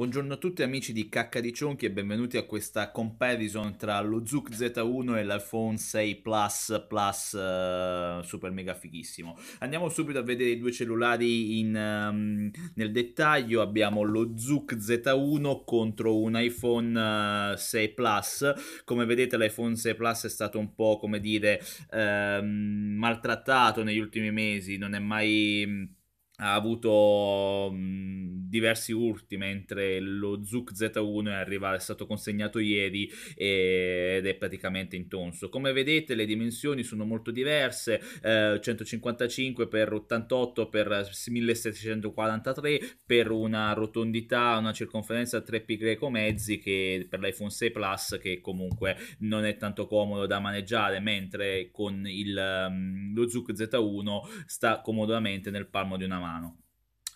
Buongiorno a tutti amici di Cacca di Cionchi e benvenuti a questa comparison tra lo Zook Z1 e l'iPhone 6 Plus Plus uh, super mega fighissimo. Andiamo subito a vedere i due cellulari in, um, nel dettaglio. Abbiamo lo Zook Z1 contro un iPhone uh, eh, 6 Plus. Come vedete l'iPhone 6 Plus è stato un po' come dire um, maltrattato negli ultimi mesi, non è mai... Um, ha avuto mm, diversi urti, mentre lo Zook Z1 è, arrivato, è stato consegnato ieri e, ed è praticamente in tonso Come vedete le dimensioni sono molto diverse, eh, 155 x 88 x 1743 per una rotondità, una circonferenza 3 pi greco mezzi che per l'iPhone 6 Plus che comunque non è tanto comodo da maneggiare, mentre con il, mm, lo Zook Z1 sta comodamente nel palmo di una mano.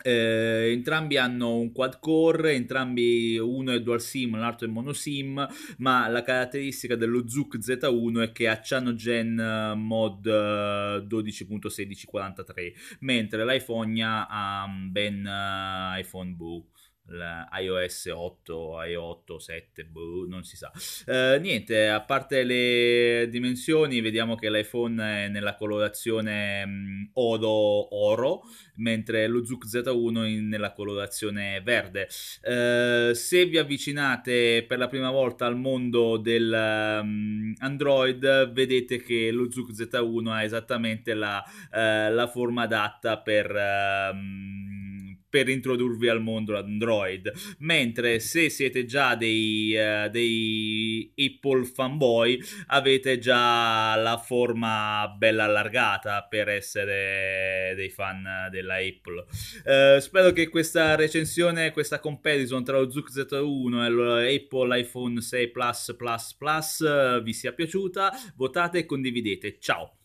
Eh, entrambi hanno un quad core, entrambi uno è dual sim, l'altro è mono sim, ma la caratteristica dello Zook Z1 è che ha CyanogenMod eh, mod 12.1643, eh, mentre l'iPhone ha mm, ben uh, iPhone Boo iOS 8, iOS 8 7, boh, non si sa. Eh, niente, a parte le dimensioni, vediamo che l'iPhone è nella colorazione mh, mm, oro-oro, mentre lo Zuc Z1 in, nella colorazione verde. Eh, se vi avvicinate per la prima volta al mondo dell'Android, mm, mh, vedete che lo Zuc Z1 ha esattamente la, eh, la forma adatta per... Mh, ehm, per introdurvi al mondo Android. Mentre se siete già dei, uh, dei Apple fanboy, avete già la forma bella allargata per essere dei fan della Apple. Uh, spero che questa recensione, questa comparison tra lo Zook Z1 e l'Apple iPhone 6 Plus Plus Plus eh, vi sia piaciuta. Votate e condividete. Ciao!